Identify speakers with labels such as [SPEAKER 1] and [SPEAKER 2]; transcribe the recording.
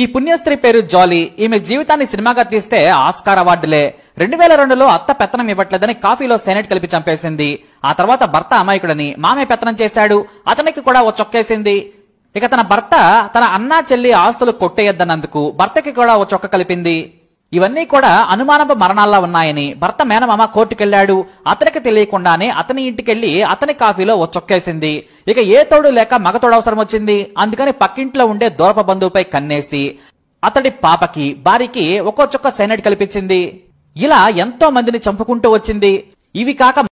[SPEAKER 1] ఈ పుణ్యస్త్రీ పేరు జాలీ ఈమె జీవితాన్ని సినిమాగా తీస్తే ఆస్కార్ అవార్డులే రెండు వేల రెండులో అత్త పెత్తనం ఇవ్వట్లేదని కాఫీలో సెనెట్ కలిపి చంపేసింది ఆ తర్వాత భర్త అమాయకుడని మామే పెత్తనం చేశాడు అతనికి కూడా ఓ చొక్కేసింది ఇక తన భర్త తన అన్నా చెల్లి ఆస్తులు కొట్టేయద్దన్నందుకు భర్తకి కూడా ఓ చొక్క కలిపింది ఇవన్నీ కూడా అనుమానపు మరణాల్లా ఉన్నాయని భర్త మేనమామ కోర్టుకెళ్లాడు అతనికి తెలియకుండానే అతని ఇంటికెళ్లి అతని కాఫీలో ఓ చొక్కేసింది ఇక ఏ తోడు లేక మగతోడు అవసరం వచ్చింది అందుకని పక్కింట్లో ఉండే దూరప బంధువుపై కన్నేసి అతడి పాపకి భార్యకి ఒక్కో చొక్క సైనట్ కల్పించింది ఇలా ఎంతో మందిని చంపుకుంటూ వచ్చింది ఇవి కాక